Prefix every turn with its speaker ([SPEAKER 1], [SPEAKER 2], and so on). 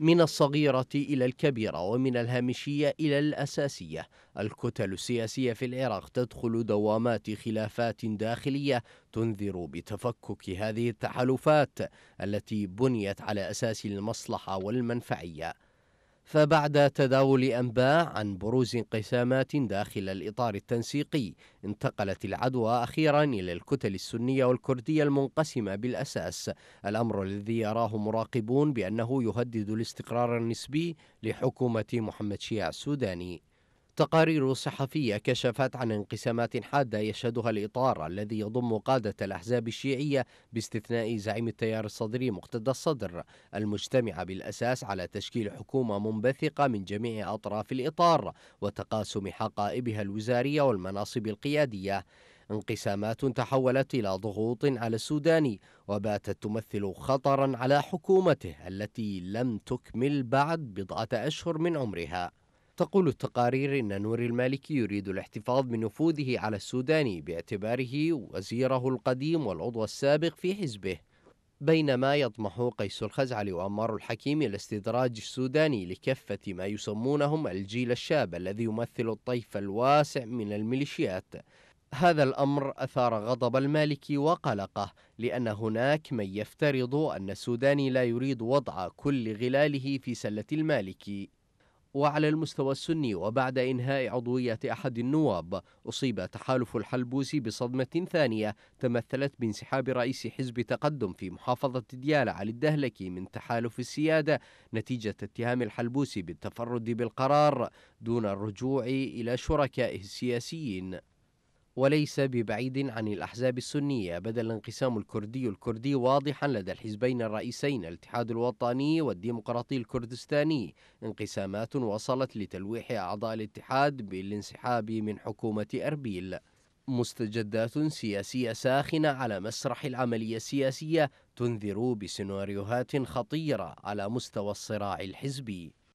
[SPEAKER 1] من الصغيرة إلى الكبيرة ومن الهامشية إلى الأساسية الكتل السياسية في العراق تدخل دوامات خلافات داخلية تنذر بتفكك هذه التحالفات التي بنيت على أساس المصلحة والمنفعية فبعد تداول أنباء عن بروز انقسامات داخل الإطار التنسيقي انتقلت العدوى أخيرا إلى الكتل السنية والكردية المنقسمة بالأساس الأمر الذي يراه مراقبون بأنه يهدد الاستقرار النسبي لحكومة محمد شيع السوداني تقارير صحفية كشفت عن انقسامات حادة يشهدها الإطار الذي يضم قادة الأحزاب الشيعية باستثناء زعيم التيار الصدري مقتدى الصدر المجتمعة بالأساس على تشكيل حكومة منبثقة من جميع أطراف الإطار وتقاسم حقائبها الوزارية والمناصب القيادية انقسامات تحولت إلى ضغوط على السوداني وباتت تمثل خطرا على حكومته التي لم تكمل بعد بضعة أشهر من عمرها تقول التقارير أن نور المالكي يريد الاحتفاظ بنفوذه على السوداني باعتباره وزيره القديم والعضو السابق في حزبه بينما يطمح قيس الخزعلي وأمار الحكيم إلى استدراج السوداني لكفة ما يسمونهم الجيل الشاب الذي يمثل الطيف الواسع من الميليشيات هذا الأمر أثار غضب المالكي وقلقه لأن هناك من يفترض أن السوداني لا يريد وضع كل غلاله في سلة المالكي وعلى المستوى السني وبعد إنهاء عضوية أحد النواب أصيب تحالف الحلبوسي بصدمة ثانية تمثلت بانسحاب رئيس حزب تقدم في محافظة ديالى علي الدهلكي من تحالف السيادة نتيجة اتهام الحلبوسي بالتفرد بالقرار دون الرجوع إلى شركائه السياسيين وليس ببعيد عن الأحزاب السنية بدا الانقسام الكردي الكردي واضحا لدى الحزبين الرئيسين الاتحاد الوطني والديمقراطي الكردستاني انقسامات وصلت لتلويح أعضاء الاتحاد بالانسحاب من حكومة أربيل مستجدات سياسية ساخنة على مسرح العملية السياسية تنذر بسيناريوهات خطيرة على مستوى الصراع الحزبي